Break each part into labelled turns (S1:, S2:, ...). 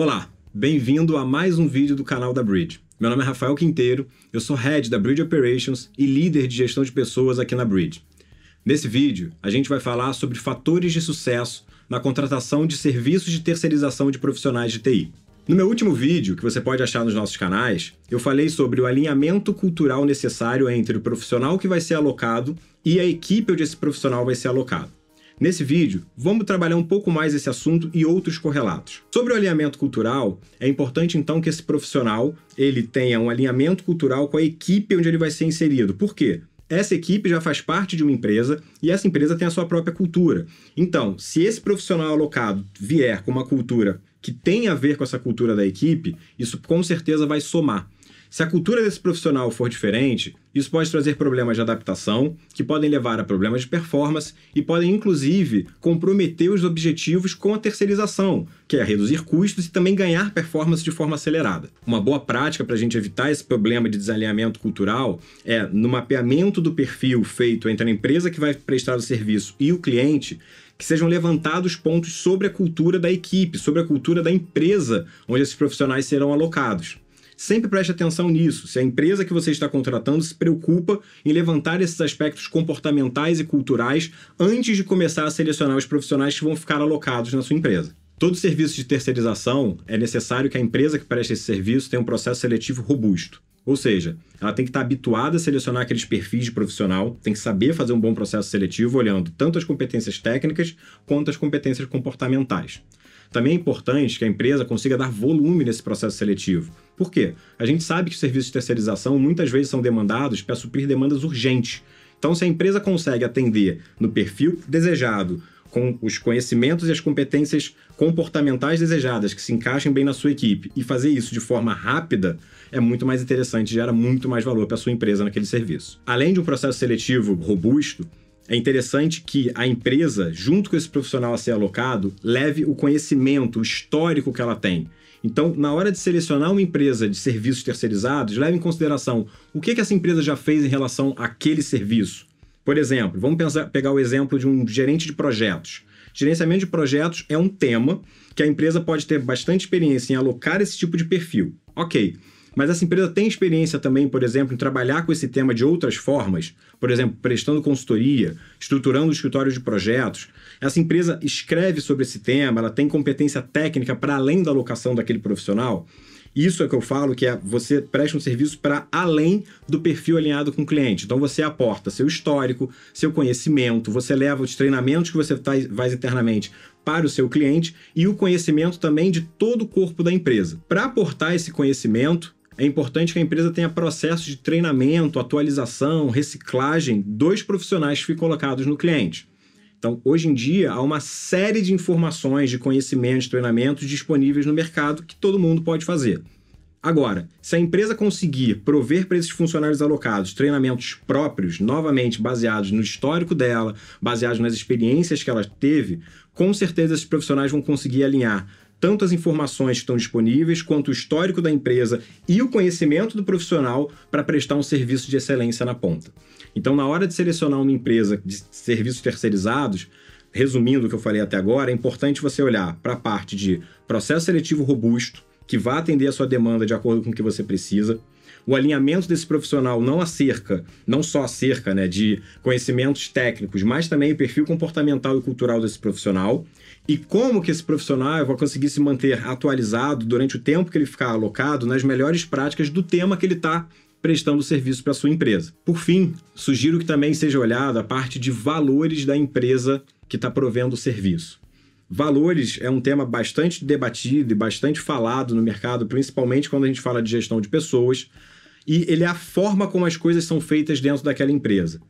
S1: Olá, bem-vindo a mais um vídeo do canal da Bridge. Meu nome é Rafael Quinteiro, eu sou Head da Bridge Operations e líder de gestão de pessoas aqui na Bridge. Nesse vídeo, a gente vai falar sobre fatores de sucesso na contratação de serviços de terceirização de profissionais de TI. No meu último vídeo, que você pode achar nos nossos canais, eu falei sobre o alinhamento cultural necessário entre o profissional que vai ser alocado e a equipe onde esse profissional vai ser alocado. Nesse vídeo, vamos trabalhar um pouco mais esse assunto e outros correlatos. Sobre o alinhamento cultural, é importante então que esse profissional ele tenha um alinhamento cultural com a equipe onde ele vai ser inserido. Por quê? essa equipe já faz parte de uma empresa e essa empresa tem a sua própria cultura. Então, se esse profissional alocado vier com uma cultura que tem a ver com essa cultura da equipe, isso com certeza vai somar. Se a cultura desse profissional for diferente, isso pode trazer problemas de adaptação, que podem levar a problemas de performance e podem, inclusive, comprometer os objetivos com a terceirização, que é reduzir custos e também ganhar performance de forma acelerada. Uma boa prática para a gente evitar esse problema de desalinhamento cultural é, no mapeamento do perfil feito entre a empresa que vai prestar o serviço e o cliente, que sejam levantados pontos sobre a cultura da equipe, sobre a cultura da empresa onde esses profissionais serão alocados. Sempre preste atenção nisso, se a empresa que você está contratando se preocupa em levantar esses aspectos comportamentais e culturais antes de começar a selecionar os profissionais que vão ficar alocados na sua empresa. Todo serviço de terceirização é necessário que a empresa que presta esse serviço tenha um processo seletivo robusto. Ou seja, ela tem que estar habituada a selecionar aqueles perfis de profissional, tem que saber fazer um bom processo seletivo olhando tanto as competências técnicas quanto as competências comportamentais. Também é importante que a empresa consiga dar volume nesse processo seletivo por quê? A gente sabe que os serviços de terceirização muitas vezes são demandados para suprir demandas urgentes. Então, se a empresa consegue atender no perfil desejado, com os conhecimentos e as competências comportamentais desejadas que se encaixem bem na sua equipe e fazer isso de forma rápida é muito mais interessante, gera muito mais valor para a sua empresa naquele serviço. Além de um processo seletivo robusto, é interessante que a empresa, junto com esse profissional a ser alocado, leve o conhecimento, o histórico que ela tem. Então, na hora de selecionar uma empresa de serviços terceirizados, leve em consideração o que, que essa empresa já fez em relação àquele serviço. Por exemplo, vamos pensar, pegar o exemplo de um gerente de projetos. Gerenciamento de projetos é um tema que a empresa pode ter bastante experiência em alocar esse tipo de perfil. Ok, mas essa empresa tem experiência também, por exemplo, em trabalhar com esse tema de outras formas, por exemplo, prestando consultoria, estruturando escritórios de projetos. Essa empresa escreve sobre esse tema, ela tem competência técnica para além da locação daquele profissional. Isso é que eu falo, que é você presta um serviço para além do perfil alinhado com o cliente. Então você aporta seu histórico, seu conhecimento, você leva os treinamentos que você faz internamente para o seu cliente e o conhecimento também de todo o corpo da empresa. Para aportar esse conhecimento, é importante que a empresa tenha processos de treinamento, atualização, reciclagem dos profissionais que ficam colocados no cliente. Então, hoje em dia, há uma série de informações, de conhecimentos, treinamentos disponíveis no mercado que todo mundo pode fazer. Agora, se a empresa conseguir prover para esses funcionários alocados treinamentos próprios, novamente baseados no histórico dela, baseados nas experiências que ela teve, com certeza esses profissionais vão conseguir alinhar tanto as informações que estão disponíveis, quanto o histórico da empresa e o conhecimento do profissional para prestar um serviço de excelência na ponta. Então, na hora de selecionar uma empresa de serviços terceirizados, resumindo o que eu falei até agora, é importante você olhar para a parte de processo seletivo robusto, que vá atender a sua demanda de acordo com o que você precisa. O alinhamento desse profissional não acerca, não só acerca né, de conhecimentos técnicos, mas também o perfil comportamental e cultural desse profissional e como que esse profissional vai conseguir se manter atualizado durante o tempo que ele ficar alocado nas melhores práticas do tema que ele está prestando serviço para sua empresa. Por fim, sugiro que também seja olhada a parte de valores da empresa que está provendo o serviço. Valores é um tema bastante debatido e bastante falado no mercado, principalmente quando a gente fala de gestão de pessoas, e ele é a forma como as coisas são feitas dentro daquela empresa.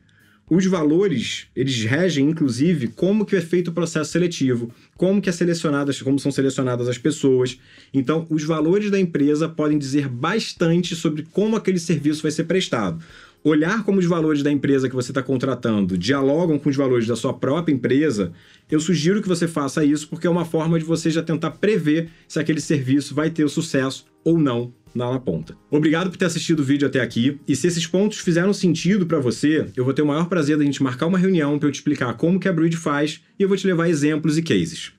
S1: Os valores, eles regem, inclusive, como que é feito o processo seletivo, como que é selecionadas, como são selecionadas as pessoas. Então, os valores da empresa podem dizer bastante sobre como aquele serviço vai ser prestado. Olhar como os valores da empresa que você está contratando dialogam com os valores da sua própria empresa, eu sugiro que você faça isso porque é uma forma de você já tentar prever se aquele serviço vai ter sucesso ou não na Ponta. Obrigado por ter assistido o vídeo até aqui. E se esses pontos fizeram sentido para você, eu vou ter o maior prazer da gente marcar uma reunião para eu te explicar como que a Bridge faz e eu vou te levar exemplos e cases.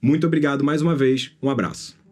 S1: Muito obrigado mais uma vez, um abraço.